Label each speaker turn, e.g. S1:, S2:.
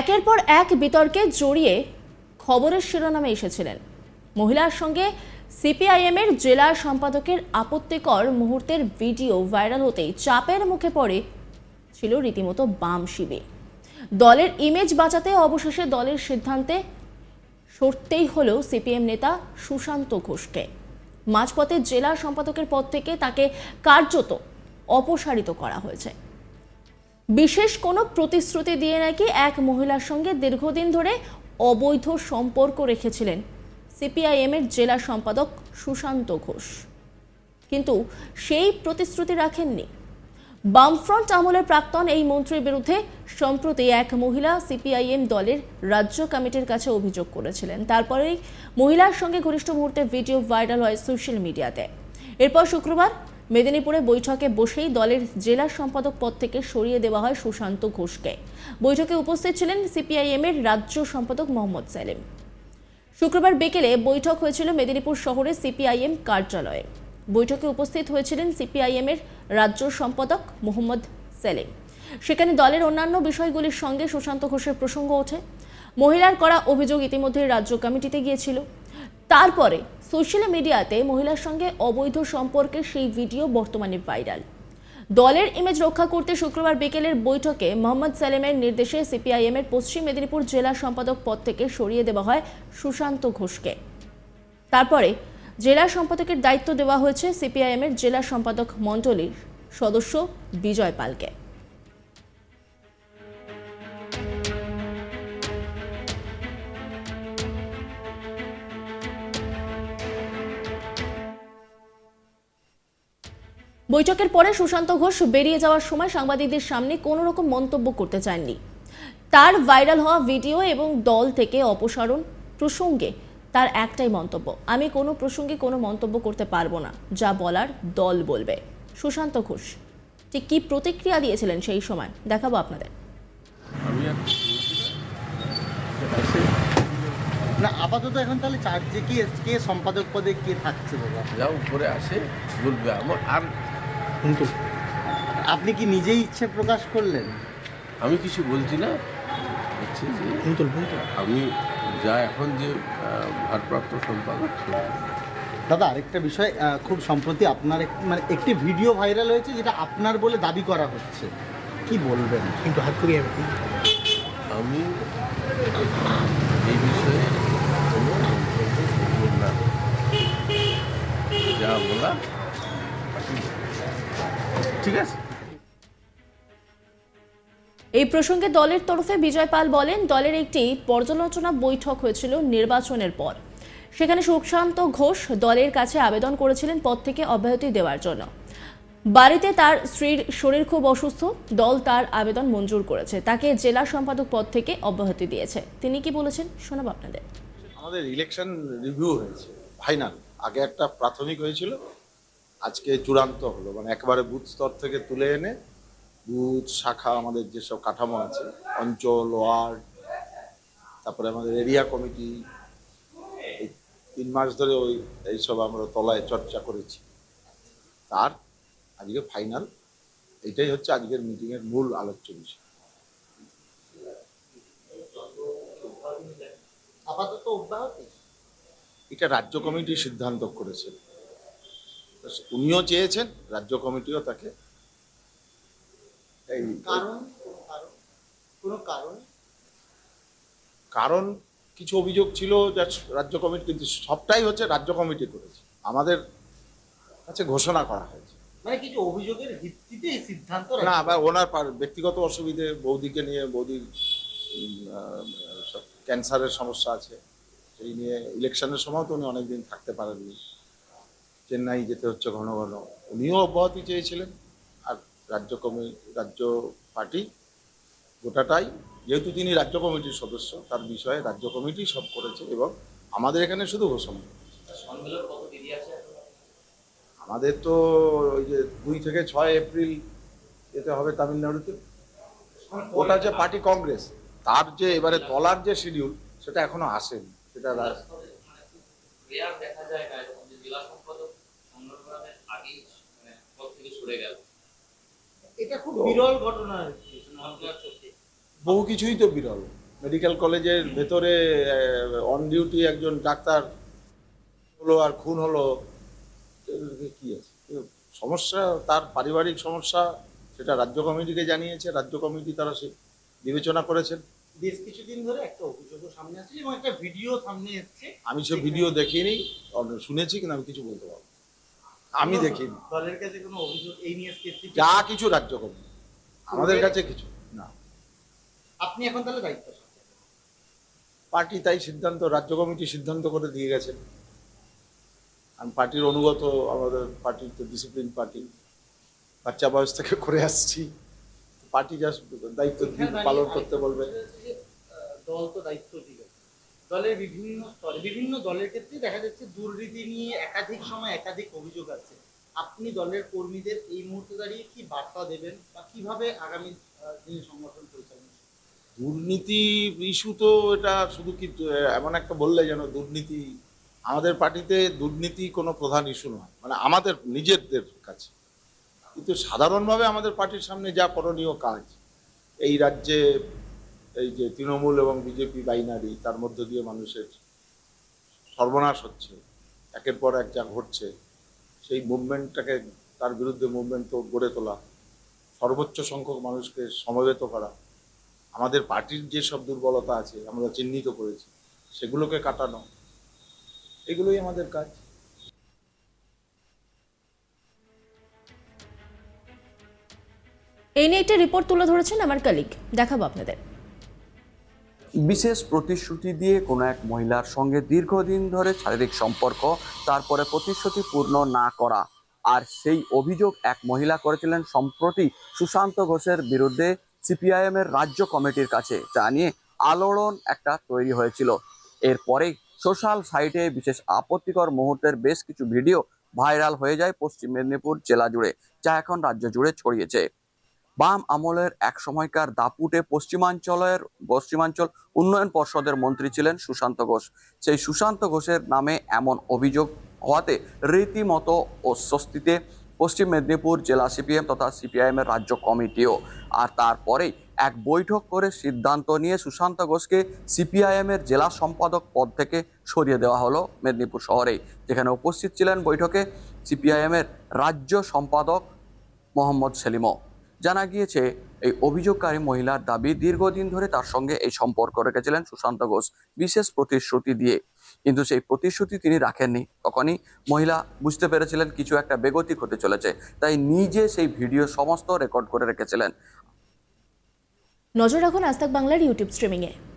S1: একের পর এক বিতর্কে জড়িয়ে খবরের শিরোনামে এসেছিলেন মহিলার সঙ্গে সিপিআইএমের জেলা সম্পাদকের আপত্তিকর মুহূর্তের ভিডিও ভাইরাল হতেই চাপের মুখে পড়ে ছিল রীতিমতো বাম শিবির দলের ইমেজ বাঁচাতে অবশেষে দলের সিদ্ধান্তে সরতেই হল সিপিএম নেতা সুশান্ত ঘোষকে মাঝপথে জেলা সম্পাদকের পদ থেকে তাকে কার্যত অপসারিত করা হয়েছে বিশেষ কোনো প্রতিশ্রুতি দিয়ে নাকি এক মহিলার সঙ্গে দীর্ঘদিন ধরে অবৈধ সম্পর্ক রেখেছিলেন সিপিআইএমের জেলা সম্পাদক সুশান্ত ঘোষ কিন্তু সেই প্রতিশ্রুতি রাখেননি বামফ্রন্ট আমলের প্রাক্তন এই মন্ত্রীর বিরুদ্ধে সম্প্রতি এক মহিলা সিপিআইএম দলের রাজ্য কমিটির কাছে অভিযোগ করেছিলেন তারপরেই মহিলার সঙ্গে ঘনিষ্ঠ মুহূর্তে ভিডিও ভাইরাল হয় সোশ্যাল মিডিয়াতে এরপর শুক্রবার মেদিনীপুরে বৈঠকে বসেই দলের জেলা সম্পাদক পদ থেকে সরিয়ে দেওয়া হয় সুশান্ত ঘোষকে বৈঠকে উপস্থিত ছিলেন সিপিআইএমের রাজ্য সম্পাদক মোহাম্মদ সালেম শুক্রবার বিকেলে বৈঠক হয়েছিল মেদিনীপুর শহরে সিপিআইএম কার্যালয়ে বৈঠকে উপস্থিত হয়েছিলেন সিপিআইএমের রাজ্য সম্পাদক মোহাম্মদ সেলিম সেখানে দলের অন্যান্য বিষয়গুলির সঙ্গে সুশান্ত ঘোষের প্রসঙ্গ ওঠে মহিলার করা অভিযোগ ইতিমধ্যে রাজ্য কমিটিতে গিয়েছিল তারপরে সোশ্যাল মিডিয়াতে মহিলার সঙ্গে অবৈধ সম্পর্কের সেই ভিডিও বর্তমানে ভাইরাল দলের ইমেজ রক্ষা করতে শুক্রবার বিকেলের বৈঠকে মোহাম্মদ সালেমের নির্দেশে সিপিআইএমের পশ্চিম মেদিনীপুর জেলা সম্পাদক পদ থেকে সরিয়ে দেওয়া হয় সুশান্ত ঘোষকে তারপরে জেলা সম্পাদকের দায়িত্ব দেওয়া হয়েছে সিপিআইএমের জেলা সম্পাদক মণ্ডলীর সদস্য বিজয় পালকে বৈঠকের পরে সুশান্ত ঘোষ বেরিয়ে যাওয়ার সময় সাংবাদিকদের সামনে কোনো রকম মন্তব্য করতে চাননি তার ভাইরাল হওয়া ভিডিও এবং দল থেকে অপসারণ প্রসঙ্গে তার একটাই মন্তব্য আমি কোনো প্রসঙ্গে কোনো মন্তব্য করতে পারবো না যা বলার দল বলবে সুশান্ত ঘোষ ঠিক কী প্রতিক্রিয়া দিয়েছিলেন সেই সময় দেখাবো আপনাদের
S2: না আপাতত এখন তাহলে চার্জে কি কে সম্পাদক পদে কে থাকছে বাবা যা উপরে আসে বলবে আমার আর কিন্তু আপনি কি নিজেই ইচ্ছে প্রকাশ করলেন আমি কিছু বলছি না আমি যা এখন যে ভারপ্রাপ্ত সম্পাদক দাদা আরেকটা বিষয় খুব সম্প্রতি আপনার মানে একটি ভিডিও ভাইরাল হয়েছে যেটা আপনার বলে দাবি করা হচ্ছে কি বলবেন কিন্তু হাত আমি
S1: এই প্রসঙ্গে দলের তরফে বিজয় পাল বলেন দলের একটি পর্যালোচনা বৈঠক হয়েছিল নির্বাচনের পর সেখানে সুশান্ত ঘোষ দলের কাছে আবেদন করেছিলেন পদ থেকে অব্যাহতি দেওয়ার জন্য বাড়িতে তার স্ত্রীর শরীর খুব অসুস্থ দল তার আবেদন মঞ্জুর করেছে তাকে জেলা সম্পাদক পদ থেকে অব্যাহতি দিয়েছে তিনি কি বলেছেন শোনাব আপনাদের
S2: আমাদের ইলেকশন রিভিউ হয়েছে ফাইনাল আগে একটা প্রাথমিক হয়েছিল আজকে চূড়ান্ত হলো মানে একবারে বুথ স্তর থেকে তুলে এনে বুথ শাখা আমাদের যেসব কাঠামো আছে অঞ্চল ওয়ার্ড তারপরে আমাদের এরিয়া কমিটি এই তিন মাস ধরে ওই এইসব আমরা তলায় চর্চা করেছি তার আজকে ফাইনাল এটাই হচ্ছে আজকের মিটিংয়ের মূল আলোচ্য বিষয় এটা রাজ্য কমিটি সিদ্ধান্ত করেছেন উনিও চেয়েছেন রাজ্য কমিটিও তাকে এই কারণ কোনো কারণ কারণ কিছু অভিযোগ ছিল যা রাজ্য কমিটি কিন্তু সবটাই হচ্ছে রাজ্য কমিটি করেছে আমাদের কাছে ঘোষণা করা হয়েছে মানে কিছু অভিযোগের ভিত্তিতে সিদ্ধান্ত না বা ওনার ব্যক্তিগত অসুবিধে বৌদিকে নিয়ে বৌদির ক্যান্সারের সমস্যা আছে সেই নিয়ে ইলেকশনের সময় তো উনি অনেকদিন থাকতে পারেননি চেন্নাই যেতে হচ্ছে ঘন ঘন উনিও অব্যাহতি চেয়েছিলেন রাজ্য কমি রাজ্য পার্টি গোটাটাই যেহেতু তিনি রাজ্য কমিটির সদস্য তার বিষয়ে রাজ্য কমিটি সব করেছে এবং আমাদের এখানে শুধু ঘোষণা আমাদের তো ওই যে দুই থেকে ছয় এপ্রিল এতে হবে তামিলনাড়ুতে ওটা যে পার্টি কংগ্রেস তার যে এবারে তলার যে শিডিউল সেটা এখনো আসেনি সেটা দেখা যায় না জেলা সম্পাদক মানে গেল এটা খুব বিরল ঘটনা বহু কিছুই তো বিরল মেডিকেল কলেজের ভেতরে অন ডিউটি একজন ডাক্তার হলো আর খুন হলো কি আছে সমস্যা তার পারিবারিক সমস্যা সেটা রাজ্য কমিটিকে জানিয়েছে রাজ্য কমিটি তারা সে বিবেচনা করেছেন বেশ কিছুদিন ধরে একটা অভিযোগ সামনে আসছে এবং একটা ভিডিও সামনে এসছে আমি সে ভিডিও দেখিনি শুনেছি কিন্তু আমি কিছু বলতে পারবো আমি দেখি যা কিছু রাজ্য করবে আমাদের কাছে কিছু না আপনি এখন তাহলে পার্টি তাই সিদ্ধান্ত রাজ্য কমিটি সিদ্ধান্ত করে দিয়ে গেছে আমি পার্টির অনুগত আমাদের পার্টির তো ডিসিপ্লিন পার্টি বাচ্চা বয়স থেকে করে আসছি পার্টি যা দায়িত্ব পালন করতে বলবে দল তো দায়িত্ব ঠিক দলের বিভিন্ন স্তরে বিভিন্ন দলের ক্ষেত্রে দেখা যাচ্ছে দুর্নীতি নিয়ে একাধিক সময় একাধিক অভিযোগ আছে আপনি দলের কর্মীদের এই মুহূর্তে দাঁড়িয়ে কি বার্তা দেবেন বা কিভাবে আগামী দিনে সংগঠন পরিচালনা দুর্নীতি ইস্যু তো এটা শুধু কি এমন একটা বললে যেন দুর্নীতি আমাদের পার্টিতে দুর্নীতি কোনো প্রধান ইস্যু নয় মানে আমাদের নিজেদের কাছে কিন্তু সাধারণভাবে আমাদের পার্টির সামনে যা করণীয় কাজ এই রাজ্যে এই যে তৃণমূল এবং বিজেপি বাইনারি তার মধ্য দিয়ে মানুষের সর্বনাশ হচ্ছে একের পর এক যা ঘটছে সেই মুভমেন্টটাকে তার বিরুদ্ধে মুভমেন্ট গড়ে তোলা সর্বোচ্চ সংখ্যক মানুষকে সমবেত করা আমাদের পার্টির যেসব দুর্বলতা আছে আমরা চিহ্নিত করেছি সেগুলোকে কাটানো
S1: এগুলোই আমাদের কাজ এই নিয়ে একটা রিপোর্ট তুলে ধরেছেন আমার কালিক দেখাবো আপনাদের
S3: বিশেষ প্রতিশ্রুতি দিয়ে কোনো এক মহিলার সঙ্গে দীর্ঘদিন ধরে শারীরিক সম্পর্ক তারপরে প্রতিশ্রুতি পূর্ণ না করা আর সেই অভিযোগ এক মহিলা করেছিলেন সম্প্রতি সুশান্ত ঘোষের বিরুদ্ধে সিপিআইএমের রাজ্য কমিটির কাছে যা নিয়ে আলোড়ন একটা তৈরি হয়েছিল এরপরে সোশ্যাল সাইটে বিশেষ আপত্তিকর মুহূর্তের বেশ কিছু ভিডিও ভাইরাল হয়ে যায় পশ্চিম মেদিনীপুর জেলা জুড়ে যা এখন রাজ্য জুড়ে ছড়িয়েছে বাম আমলের এক সময়কার দাপুটে পশ্চিমাঞ্চলের পশ্চিমাঞ্চল উন্নয়ন পর্ষদের মন্ত্রী ছিলেন সুশান্ত ঘোষ সেই সুশান্ত ঘোষের নামে এমন অভিযোগ হওয়াতে রীতিমতো অস্বস্তিতে পশ্চিম মেদিনীপুর জেলা সিপিএম তথা সিপিআইএমের রাজ্য কমিটিও আর তারপরেই এক বৈঠক করে সিদ্ধান্ত নিয়ে সুশান্ত ঘোষকে সিপিআইএমের জেলা সম্পাদক পদ থেকে সরিয়ে দেওয়া হলো মেদিনীপুর শহরে যেখানে উপস্থিত ছিলেন বৈঠকে সিপিআইএমের রাজ্য সম্পাদক মোহাম্মদ সেলিমও জানা গিয়েছে এই অভিযোগকারী মহিলার দাবি দীর্ঘদিন ধরে তার সঙ্গে এই সম্পর্ক রেখেছিলেন সুশান্ত ঘোষ বিশেষ প্রতিশ্রুতি দিয়ে কিন্তু সেই প্রতিশ্রুতি তিনি রাখেননি তখনই মহিলা বুঝতে পেরেছিলেন কিছু একটা বেগতিক হতে চলেছে তাই নিজে সেই ভিডিও সমস্ত রেকর্ড করে রেখেছিলেন
S1: নজর রাখুন আজ বাংলার ইউটিউব স্ট্রিমিংয়ে